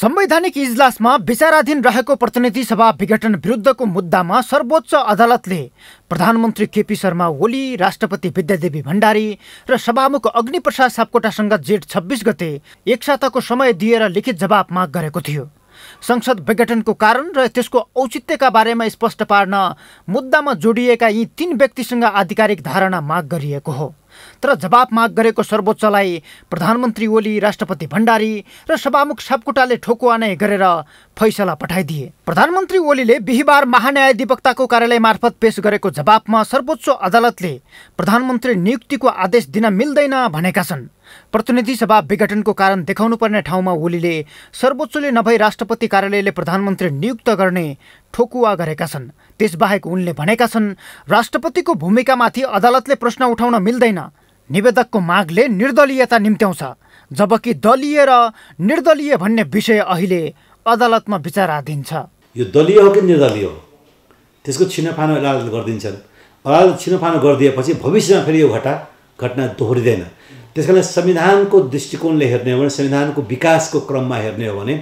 संवैधानिक इजलासमा विचाराधीन रहेको प्रतिनिधि सभा विघटन विरुद्धको मुद्दामा सर्वोच्च अदालतले प्रधानमन्त्री केपी शर्मा ओली राष्ट्रपति विद्यादेवी भण्डारी र सभामुख अग्निप्रसाद सापकोटासँग जेठ छब्बिस गते एक साताको समय दिएर लिखित जवाब माग गरेको थियो संसद विघटनको कारण र त्यसको औचित्यका बारेमा स्पष्ट पार्न मुद्दामा जोडिएका यी तीन व्यक्तिसँग आधिकारिक धारणा माग गरिएको हो तर जवाब माग गरेको सर्वोच्चलाई प्रधानमन्त्री ओली राष्ट्रपति भण्डारी र सभामुख सापकोटाले ठोकुवानै गरेर फैसला पठाइदिए प्रधानमन्त्री ओलीले बिहिबार महान्यायाधिवक्ताको कार्यालय मार्फत पेश गरेको जवाबमा सर्वोच्च अदालतले प्रधानमन्त्री नियुक्तिको आदेश दिन मिल्दैन भनेका छन् प्रतिनिधि सभा विघटनको कारण देखाउनु पर्ने ठाउँमा ओलीले सर्वोच्चले नभई राष्ट्रपति कार्यालयले प्रधानमन्त्री नियुक्त गर्ने ठोकुवा गरेका छन् त्यसबाहेक उनले भनेका छन् राष्ट्रपतिको भूमिकामाथि अदालतले प्रश्न उठाउन मिल्दैन निवेदकको मागले निर्दलीयता निम्त्याउँछ जबकि दलीय र निर्दलीय भन्ने विषय अहिले अदालतमा विचाराधीन छ यो दलीय हो कि निर्दलीय हो त्यसको छिनफान अदालत गरिदिन्छन् अदालत छिनाफानो गरिदिएपछि भविष्यमा फेरि यो घटना घटना दोहोरिँदैन त्यस कारण संविधानको दृष्टिकोणले हेर्ने हो भने संविधानको विकासको क्रममा हेर्ने हो भने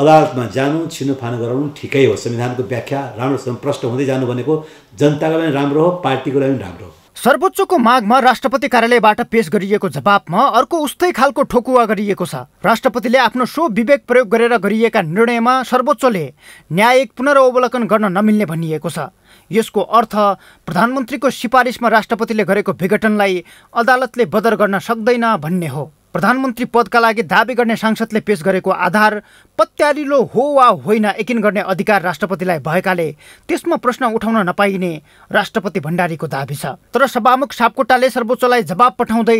अदालतमा जानु छिनोफानो गराउनु ठिकै हो संविधानको व्याख्या राम्रोसँग प्रष्ट हुँदै जानु भनेको जनताको लागि राम्रो हो पार्टीको लागि राम्रो हो सर्वोच्चको मागमा राष्ट्रपति कार्यालयबाट पेश गरिएको जवाबमा अर्को उस्तै खालको ठोकुवा गरिएको छ राष्ट्रपतिले आफ्नो सो विवेक प्रयोग गरेर गरिएका निर्णयमा सर्वोच्चले न्यायिक पुनरावलोकन गर्न नमिल्ने भनिएको छ यसको अर्थ प्रधानमन्त्रीको सिफारिसमा राष्ट्रपतिले गरेको विघटनलाई अदालतले बदर गर्न सक्दैन भन्ने हो प्रधानमन्त्री पदका लागि दावी गर्ने सांसदले पेश गरेको आधार पत्यारिलो हो वा होइन यकिन गर्ने अधिकार राष्ट्रपतिलाई भएकाले त्यसमा प्रश्न उठाउन नपाइने राष्ट्रपति भण्डारीको दावी छ तर सभामुख सापकोटाले सर्वोच्चलाई जवाब पठाउँदै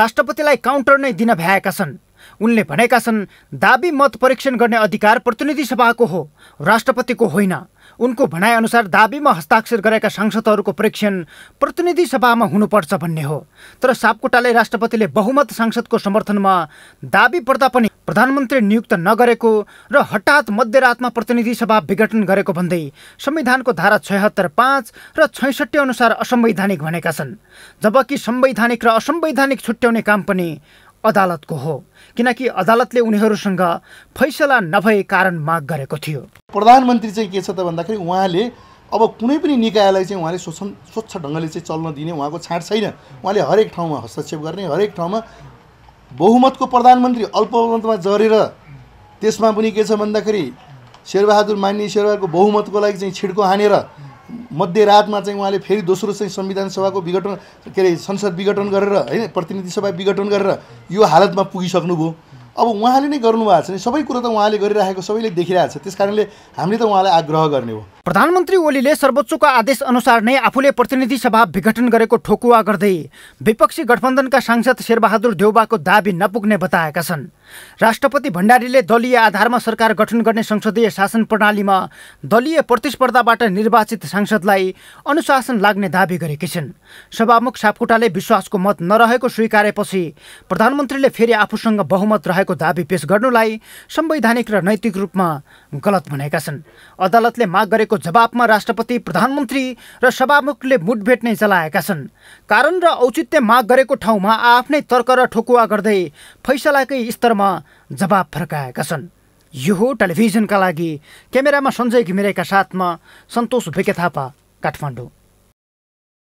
राष्ट्रपतिलाई काउन्टर नै दिन भ्याएका छन् उनले भनेका छन् दावी मत परीक्षण गर्ने अधिकार प्रतिनिधि सभाको हो राष्ट्रपतिको होइन उनको भनाइअनुसार दाबीमा हस्ताक्षर गरेका सांसदहरूको परीक्षण प्रतिनिधि सभामा हुनुपर्छ भन्ने हो तर सापकोटाले राष्ट्रपतिले बहुमत सांसदको समर्थनमा दाबी पर्दा पनि प्रधानमन्त्री नियुक्त नगरेको र हठात मध्यरातमा प्रतिनिधि सभा विघटन गरेको भन्दै संविधानको धारा छयत्तर पाँच र छैसठी अनुसार असंवैधानिक भनेका छन् जबकि संवैधानिक र असंवैधानिक छुट्याउने काम पनि अदालतको हो किनकि अदालतले उनीहरूसँग फैसला नभए कारण माग गरेको थियो प्रधानमन्त्री चाहिँ के छ त भन्दाखेरि उहाँले अब कुनै पनि निकायलाई चाहिँ उहाँले स्वच्छ स्वच्छ ढङ्गले चाहिँ चल्न दिने उहाँको छाँट छैन उहाँले हरेक ठाउँमा हस्तक्षेप गर्ने हरेक ठाउँमा बहुमतको प्रधानमन्त्री अल्पमतमा जरेर त्यसमा पनि के छ भन्दाखेरि शेरबहादुर मान्ने शेरबहादुरको बहुमतको लागि चाहिँ छिड्को हानेर मध्यरातमा चाहिँ उहाँले फेरि दोस्रो चाहिँ संविधान सभाको विघटन के अरे संसद विघटन गरेर होइन प्रतिनिधि सभा विघटन गरेर यो हालतमा पुगिसक्नुभयो अब उहाँले नै गर्नुभएको छ नि सबै कुरो त उहाँले गरिरहेको सबैले देखिरहेको छ त्यस कारणले हामीले त उहाँलाई आग्रह गर्ने हो प्रधानमन्त्री ओलीले सर्वोच्चको आदेश अनुसार नै आफूले प्रतिनिधि सभा विघटन गरेको ठोकुवा गर्दै विपक्षी गठबन्धनका सांसद शेरबहादुर देउबाको दावी नपुग्ने बताएका छन् राष्ट्रपति भण्डारीले दलीय आधारमा सरकार गठन गर्ने संसदीय शासन प्रणालीमा दलीय प्रतिस्पर्धाबाट निर्वाचित सांसदलाई अनुशासन लाग्ने दावी गरेकी छिन् सभामुख सापकोटाले विश्वासको मत नरहेको स्वीकारेपछि प्रधानमन्त्रीले फेरि आफूसँग बहुमत रहेको भएको दावी पेश गर्नुलाई संवैधानिक र नैतिक रूपमा गलत भनेका छन् अदालतले माग गरेको जवाबमा राष्ट्रपति प्रधानमन्त्री र सभामुखले मुठभेट नै चलाएका छन् कारण र औचित्य माग गरेको ठाउँमा आफ्नै तर्क र ठोकुवा गर्दै फैसलाकै स्तरमा जवाब फर्काएका छन् यो हो टेलिभिजनका लागि क्यामेरामा सञ्जय घिमिरेका साथमा सन्तोष भेके थापा काठमाडौँ